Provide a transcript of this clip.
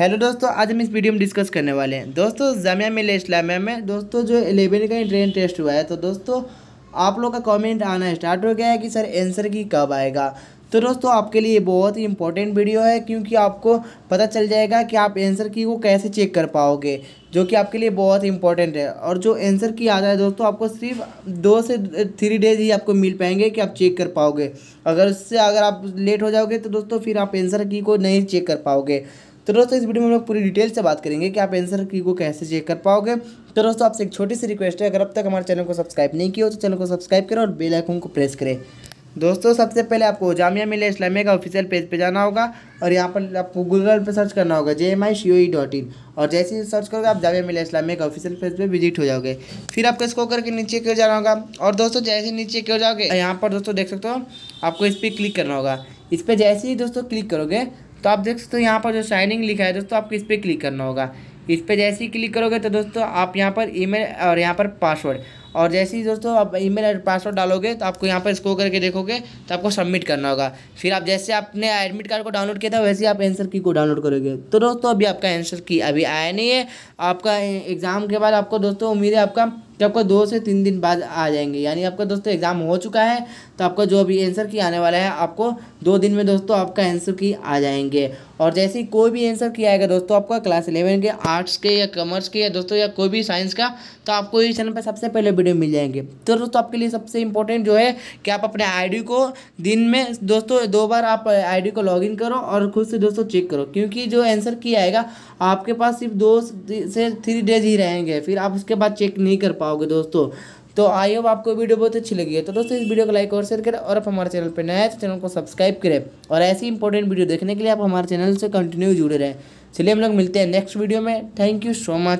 hello दोस्तों आज हम इस वीडियो में डिस्कस करने वाले हैं दोस्तों जामिया मिल इस्लामिया में दोस्तों जो एलेवन का इंट्रेन टेस्ट हुआ है तो दोस्तों आप लोग का कमेंट आना स्टार्ट हो गया है कि सर आंसर की कब आएगा तो दोस्तों आपके लिए बहुत ही इंपॉर्टेंट वीडियो है क्योंकि आपको पता चल जाएगा कि आप आंसर की को कैसे चेक कर पाओगे जो कि आपके लिए बहुत इंपॉर्टेंट है और जो आंसर की आता है दोस्तों आपको सिर्फ दो से थ्री डेज ही आपको मिल पाएंगे कि आप चेक कर पाओगे अगर उससे अगर आप लेट हो जाओगे तो दोस्तों फिर आप आंसर की को नहीं चेक कर पाओगे तो दोस्तों इस वीडियो में हम लोग पूरी डिटेल से बात करेंगे कि आप एंसर की को कैसे चेक कर पाओगे तो दोस्तों आपसे एक छोटी सी रिक्वेस्ट है अगर अब तक हमारे चैनल को सब्सक्राइब नहीं किया हो तो चैनल को सब्सक्राइब करें और बेल आइकन को प्रेस करें दोस्तों सबसे पहले आपको जामिया मिले इस्लामिया का ऑफिशियल पेज पे जाना होगा और यहाँ पर आपको गूगल पे सर्च करना होगा जे M I C O E dot in और जैसे ही सर्च करोगे आप जामिया मिले इस्लामिया का ऑफिशियल पेज पे विजिट हो जाओगे फिर आपको इसको करके नीचे की जाना होगा और दोस्तों जैसे ही नीचे क्यों जाओगे यहाँ पर दोस्तों देख सकते हो आपको इस पर क्लिक करना होगा इस पर जैसे ही दोस्तों क्लिक करोगे तो आप देख सकते हो यहाँ पर जो शाइनिंग लिखा है दोस्तों आपको इस पर क्लिक करना होगा इस पर जैसे ही क्लिक करोगे तो दोस्तों आप यहाँ पर ईमेल और यहाँ पर पासवर्ड और जैसे ही दोस्तों आप ईमेल और पासवर्ड डालोगे तो आपको यहाँ पर स्को करके देखोगे तो आपको सबमिट करना होगा फिर आप जैसे आपने एडमिट कार्ड को डाउनलोड किया था वैसे ही आप आंसर की को डाउनलोड करोगे तो दोस्तों अभी आपका आंसर की अभी आया नहीं है आपका एग्ज़ाम के बाद आपको दोस्तों उम्मीद है आपका तो आपका दो से तीन दिन बाद आ जाएंगे यानी आपका दोस्तों एग्ज़ाम हो चुका है तो आपका जो भी आंसर की आने वाला है आपको दो दिन में दोस्तों आपका आंसर की आ जाएंगे और जैसे ही कोई भी आंसर की आएगा दोस्तों आपका क्लास इलेवन के आर्ट्स के या कॉमर्स के या दोस्तों या कोई भी साइंस का तो आपको इस चैनल पर सबसे पहले वीडियो मिल जाएंगे तो दोस्तों आपके लिए सबसे इंपॉर्टेंट जो है कि आप अपने आईडी को दिन में दोस्तों दो बार आप आईडी को लॉगिन करो और खुद से दोस्तों चेक करो क्योंकि जो आंसर की आएगा आपके पास सिर्फ दो से थ्री डेज ही रहेंगे फिर आप उसके बाद चेक नहीं कर पाओ पाओगे दोस्तों तो आई होप आपको वीडियो बहुत अच्छी लगी है तो दोस्तों इस वीडियो को लाइक और शेयर करें और आप हमारे चैनल पर नया तो चैनल को सब्सक्राइब करें और ऐसी इंपॉर्टेंट वीडियो देखने के लिए आप हमारे चैनल से कंटिन्यू जुड़े रहें चलिए हम लोग मिलते हैं नेक्स्ट वीडियो में थैंक यू सो मच